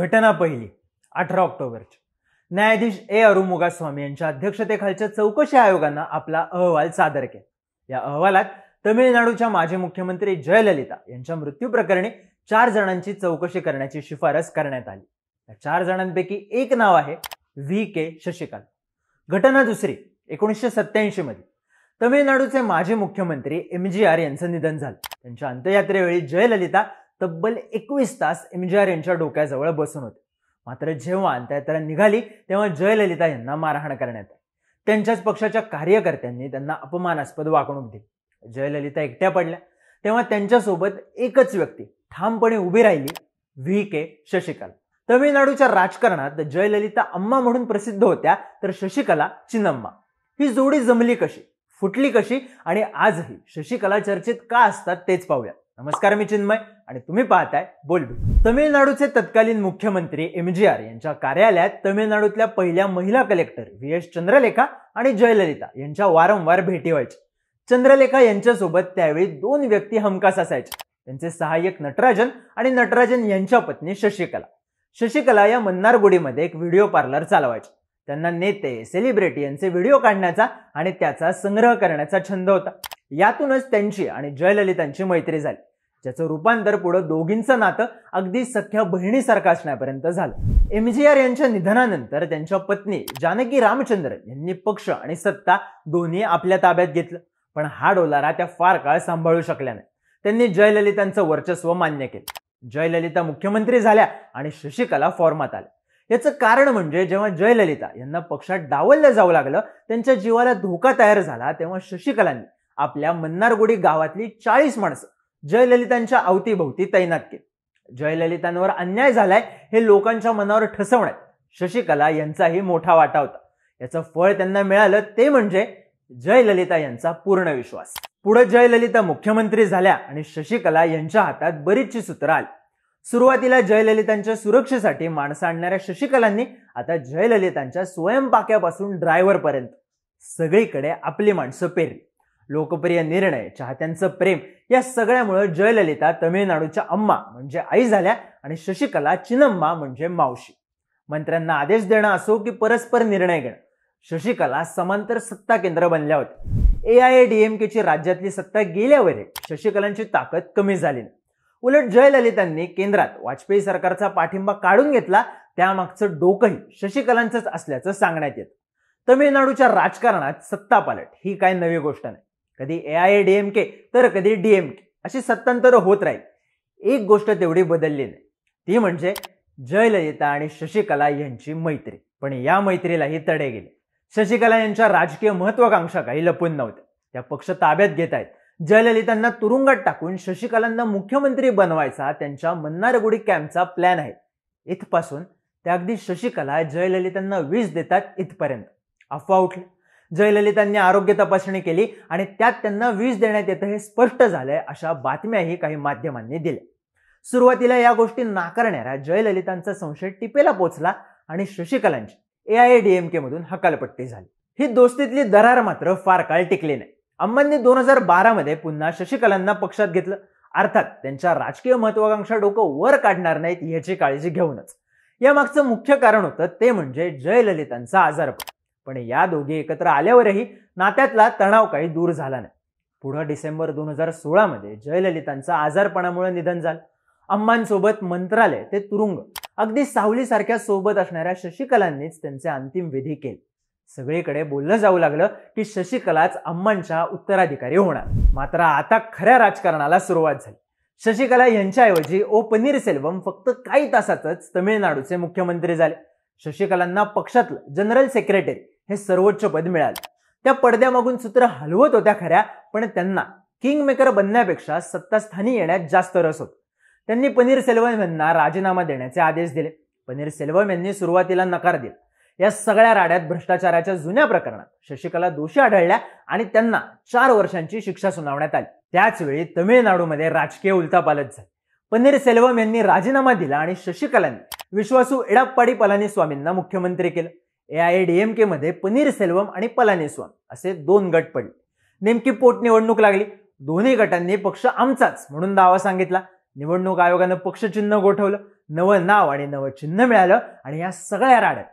घटना पहिली अठरा ऑक्टोबरची न्यायाधीश ए स्वामी यांच्या अध्यक्षतेखालच्या चौकशी आयोगानं आपला अहवाल सादर केला या अहवालात तमिळनाडूच्या माजी मुख्यमंत्री जयललिता यांच्या मृत्यू प्रकरणी चार जणांची चौकशी करण्याची शिफारस करण्यात आली या चार जणांपैकी एक नाव आहे व्ही के शशिकांत घटना दुसरी एकोणीसशे सत्याऐंशी मध्ये तमिळनाडूचे माजी मुख्यमंत्री एम जी आर यांचं निधन झालं त्यांच्या अंत्ययात्रेवेळी जयललिता तब्बल एकवीस तास एमजीआर यांच्या डोक्याजवळ बसून होते मात्र जेव्हा अंत्ययात्रा निघाली तेव्हा जयललिता यांना मारहाण करण्यात आली त्यांच्याच पक्षाच्या कार्यकर्त्यांनी त्यांना अपमानास्पद वागणूक दिली जयललिता एकट्या पडल्या तेव्हा त्यांच्यासोबत एकच व्यक्ती ठामपणे उभी राहिली व्ही के शशिकला तमिळनाडूच्या राजकारणात जयललिता अम्मा म्हणून प्रसिद्ध होत्या तर शशिकला चिनम्मा ही जोडी जमली कशी फुटली कशी आणि आजही शशिकला चर्चेत का असतात तेच पाहूया नमस्कार मी चिन्मय आणि तुम्ही पाहताय बोलबी तमिळनाडूचे तत्कालीन मुख्यमंत्री एम जी आर यांच्या कार्यालयात तमिळनाडूतल्या पहिल्या महिला कलेक्टर व्ही एस चंद्रलेखा आणि जयललिता यांच्या वारंवार भेटी व्हायच्या चंद्रलेखा यांच्यासोबत त्यावेळी दोन व्यक्ती हमखास असायच्या त्यांचे सहाय्यक नटराजन आणि नटराजन यांच्या पत्नी शशिकला शशिकला या मन्नारगुडीमध्ये एक व्हिडिओ पार्लर चालवायचे त्यांना नेते सेलिब्रिटी यांचे व्हिडिओ काढण्याचा आणि त्याचा संग्रह करण्याचा छंद होता यातूनच त्यांची आणि जयललितांची मैत्री झाली ज्याचं रूपांतर पुढं दोघींचं नातं अगदी सख्या बहिणीसारखं असण्यापर्यंत झालं एम जी आर यांच्या निधनानंतर त्यांच्या पत्नी जानकी रामचंद्र यांनी पक्ष आणि सत्ता दोन्ही आपल्या ताब्यात घेतलं पण हा डोलारा त्या फार काळ सांभाळू शकल्या नाही त्यांनी जयललितांचं वर्चस्व मान्य केलं जयललिता मुख्यमंत्री झाल्या आणि शशिकला फॉर्मात आल्या याचं कारण म्हणजे जेव्हा जयललिता यांना पक्षात डावललं जाऊ लागलं त्यांच्या जीवाला धोका तयार झाला तेव्हा शशिकलांनी आपल्या मन्नारगुडी गावातली चाळीस माणसं जयललितांच्या अवतीभोवती तैनात केली जयललितांवर अन्याय झालाय हे लोकांच्या मनावर ठसवण्यात शशिकला यांचाही मोठा वाटा होता याचं फळ त्यांना मिळालं ते म्हणजे जयललिता यांचा पूर्ण विश्वास पुढे जयललिता मुख्यमंत्री झाल्या आणि शशिकला यांच्या हातात बरीचशी सूत्र आली सुरुवातीला जयललितांच्या सुरक्षेसाठी माणसं आणणाऱ्या शशिकलांनी आता जयललितांच्या स्वयंपाक्यापासून ड्रायव्हरपर्यंत सगळीकडे आपली माणसं पेरली लोकप्रिय निर्णय चाहत्यांचं प्रेम या सगळ्यामुळे जयललिता तमिळनाडूच्या अम्मा म्हणजे आई झाल्या आणि शशिकला चिनम्मा म्हणजे मावशी मंत्र्यांना आदेश देणं असो की परस्पर निर्णय घेणं शशिकला समांतर सत्ता केंद्र बनल्या होत्या ए आय डीएमकेची राज्यातली सत्ता गेल्यावर शशिकलांची ताकद कमी झाली नाही उलट जयललितांनी केंद्रात वाजपेयी सरकारचा पाठिंबा काढून घेतला त्यामागचं डोकंही शशिकलांचंच असल्याचं सांगण्यात येत तमिळनाडूच्या राजकारणात सत्तापालट ही काय नवी गोष्ट नाही कधी एआय डीएमके तर कधी डीएमके अशी सत्तांतर होत राहील एक गोष्ट तेवढी बदलली नाही ती म्हणजे जयललिता आणि शशिकला यांची मैत्री पण या मैत्रीलाही तडे गेले शशिकला यांच्या राजकीय महत्वाकांक्षा काही लपून नव्हत्या त्या पक्ष ताब्यात घेत आहेत जयललितांना तुरुंगात टाकून शशिकलांना मुख्यमंत्री बनवायचा त्यांच्या मन्नारगुडी कॅम्पचा प्लॅन आहे इथपासून त्या अगदी शशिकला जयललितांना वीज देतात इथपर्यंत अफवा उठली जयललितांनी आरोग्य तपासणी केली आणि त्यात त्यांना वीज देण्यात येतं हे स्पष्ट झालंय अशा बातम्याही काही माध्यमांनी दिल्या सुरुवातीला या गोष्टी नाकारणाऱ्या जयललितांचा संशय टिपेला पोचला आणि शशिकलांची एआयएडीएमके मधून हकालपट्टी झाली ही दोस्तीतली दरार मात्र फार काळ टिकली नाही अंबांनी दोन हजार बारामध्ये पुन्हा शशिकलांना पक्षात घेतलं अर्थात त्यांच्या राजकीय महत्वाकांक्षा डोकं वर काढणार नाहीत याची काळजी घेऊनच यामागचं मुख्य कारण होतं ते म्हणजे जयललितांचा आजारपण पण या दोघे एकत्र आल्यावरही नात्यातला तणाव काही दूर झाला नाही पुढं डिसेंबर दोन हजार सोळामध्ये जयललितांचं आजारपणामुळे निधन झालं अम्मांसोबत मंत्रालय ते तुरुंग अगदी सावलीसारख्या सोबत असणाऱ्या शशिकलांनीच त्यांचे अंतिम विधी केले सगळीकडे बोललं जाऊ लागलं की शशिकलाच अम्मांच्या उत्तराधिकारी होणार मात्र आता खऱ्या राजकारणाला सुरुवात झाली शशिकला यांच्याऐवजी ओ पनीरसेल्वम फक्त काही तासातच तमिळनाडूचे मुख्यमंत्री झाले शशिकलांना पक्षातलं जनरल सेक्रेटरी हे सर्वोच्च पद मिळालं त्या पडद्यामागून सूत्र हलवत होत्या खऱ्या पण त्यांना किंगमेकर बनण्यापेक्षा सत्तास्थानी येण्यात जास्त रस होत त्यांनी पनीर सेल्वम यांना राजीनामा देण्याचे आदेश दिले पनीर सेल्वम यांनी सुरुवातीला नकार दिला या सगळ्या राड्यात भ्रष्टाचाराच्या जुन्या प्रकरणात शशिकला दोषी आढळल्या आणि त्यांना चार वर्षांची शिक्षा सुनावण्यात आली त्याचवेळी तमिळनाडूमध्ये राजकीय उलतापालत झाली पनीर सेल्वम यांनी राजीनामा दिला आणि शशिकलांनी विश्वासू एडाप्पाडी पलानीस्वामींना मुख्यमंत्री केलं मध्ये पनीर सेल्वम आणि पलानीस्वाम असे दोन गट पडले नेमकी पोटनिवडणूक लागली दोन्ही गटांनी पक्ष आमचाच म्हणून दावा सांगितला निवडणूक आयोगानं पक्षचिन्ह गोठवलं नवं नाव आणि नवं चिन्ह मिळालं आणि या सगळ्या राड्यात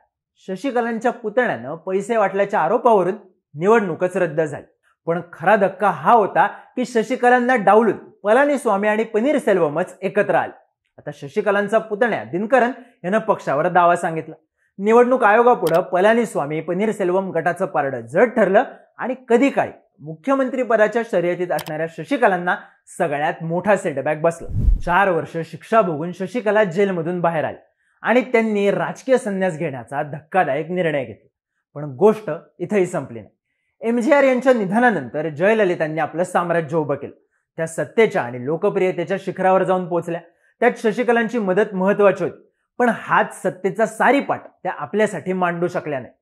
शशिकलांच्या पुतण्यानं पैसे वाटल्याच्या आरोपावरून निवडणूकच रद्द झाली पण खरा धक्का हा होता की शशिकलांना डावलून पलानीस्वामी आणि पनीर सेल्वमच एकत्र आले आता शशिकलांचा पुतण्या दिनकरन यानं पक्षावर दावा सांगितला निवडणूक आयोगापुढं पलानीस्वामी पनीरसेल्वम गटाचं पारडं जड ठरलं आणि कधी काय मुख्यमंत्री पदाच्या शर्यतीत असणाऱ्या शशिकलांना सगळ्यात मोठा सेटबॅक बसला चार वर्ष शिक्षा भोगून शशिकला जेलमधून बाहेर आली आणि त्यांनी राजकीय संन्यास घेण्याचा धक्कादायक निर्णय घेतला पण गोष्ट इथंही संपली नाही एमजीआर यांच्या निधनानंतर जयललितांनी आपलं साम्राज्य उभं केलं त्या सत्तेच्या आणि लोकप्रियतेच्या शिखरावर जाऊन पोहोचल्या त्यात शशिकलांची मदत महत्वाची होती पण हाच सत्तेचा सारीपाठ त्या आपल्यासाठी मांडू शकल्या नाही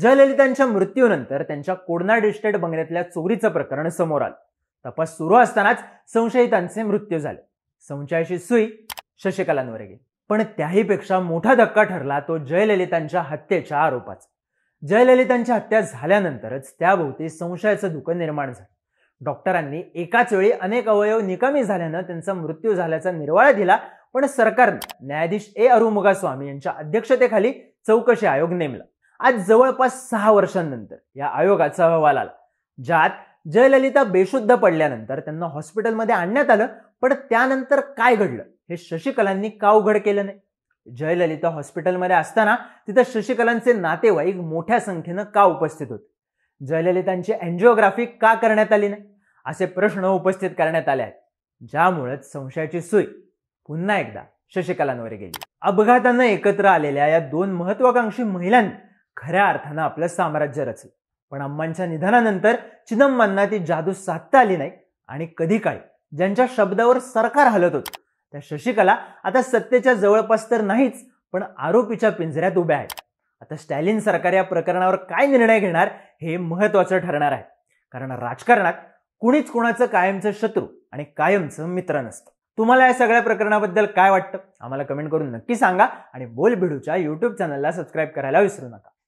जयललितांच्या मृत्यूनंतर त्यांच्या कोडनाड इस्टेट बंगल्यातल्या चोरीचं प्रकरण समोर आलं तपास सुरू असतानाच संशयितांचे मृत्यू झाले संशयाची सुई शशिकलांवर गेली पण त्याहीपेक्षा मोठा धक्का ठरला तो जयललितांच्या हत्येच्या आरोपाचा जयललितांची हत्या झाल्यानंतरच त्याभोवती संशयाचं दुःख निर्माण झालं डॉक्टरांनी एकाच वेळी अनेक अवयव निकामी झाल्यानं त्यांचा मृत्यू झाल्याचा निर्वाळा दिला पण सरकारनं न्यायाधीश ए अरुमुगास्वामी यांच्या अध्यक्षतेखाली चौकशी आयोग नेमला आज जवळपास सहा वर्षांनंतर या आयोगाचा अहवाल आला ज्यात जयललिता बेशुद्ध पडल्यानंतर त्यांना हॉस्पिटलमध्ये आणण्यात आलं पण त्यानंतर काय घडलं हे शशिकलांनी का उघड केलं नाही जयललिता हॉस्पिटलमध्ये असताना तिथं शशिकलांचे नातेवाईक मोठ्या संख्येनं का उपस्थित होते जयललितांची एन्जिओग्राफी का करण्यात आली नाही असे प्रश्न उपस्थित करण्यात आले आहेत ज्यामुळे संशयाची सुई पुन्हा एकदा शशिकलांवर गेली अपघातानं एकत्र आलेल्या या दोन महत्वाकांक्षी महिलांनी खऱ्या अर्थानं आपलं साम्राज्य रचलं पण अम्मांच्या निधनानंतर चिदंबांना ती जादू साधता आली नाही आणि कधी काय ज्यांच्या शब्दावर सरकार हलत होतं त्या शशिकला आता सत्तेच्या जवळपास तर नाहीच पण आरोपीच्या पिंजऱ्यात उभ्या आहेत आता स्टॅलिन सरकार या प्रकरणावर काय निर्णय घेणार हे महत्वाचं ठरणार आहे कारण राजकारणात कुणीच कुणाचं कायमचं शत्रू आणि कायमचं मित्र नसतं तुम्हाला या सगळ्या प्रकरणाबद्दल काय वाटतं आम्हाला कमेंट करून नक्की सांगा आणि बोल भिडूच्या यूट्यूब चॅनलला सबस्क्राईब करायला विसरू नका